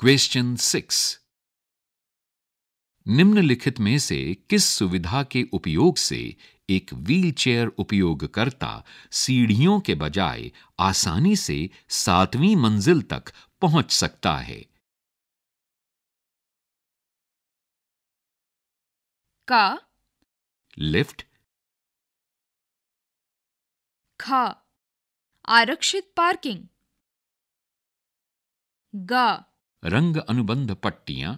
question six निम्नलिखित में से किस सुविधा के उपयोग से एक व्हीलचेयर उपयोगकर्ता सीढ़ियों के बजाय आसानी से सातवीं मंजिल तक पहुंच सकता है का लिफ्ट खा आरक्षित पार्किंग गा रंग अनुबंध पट्टियां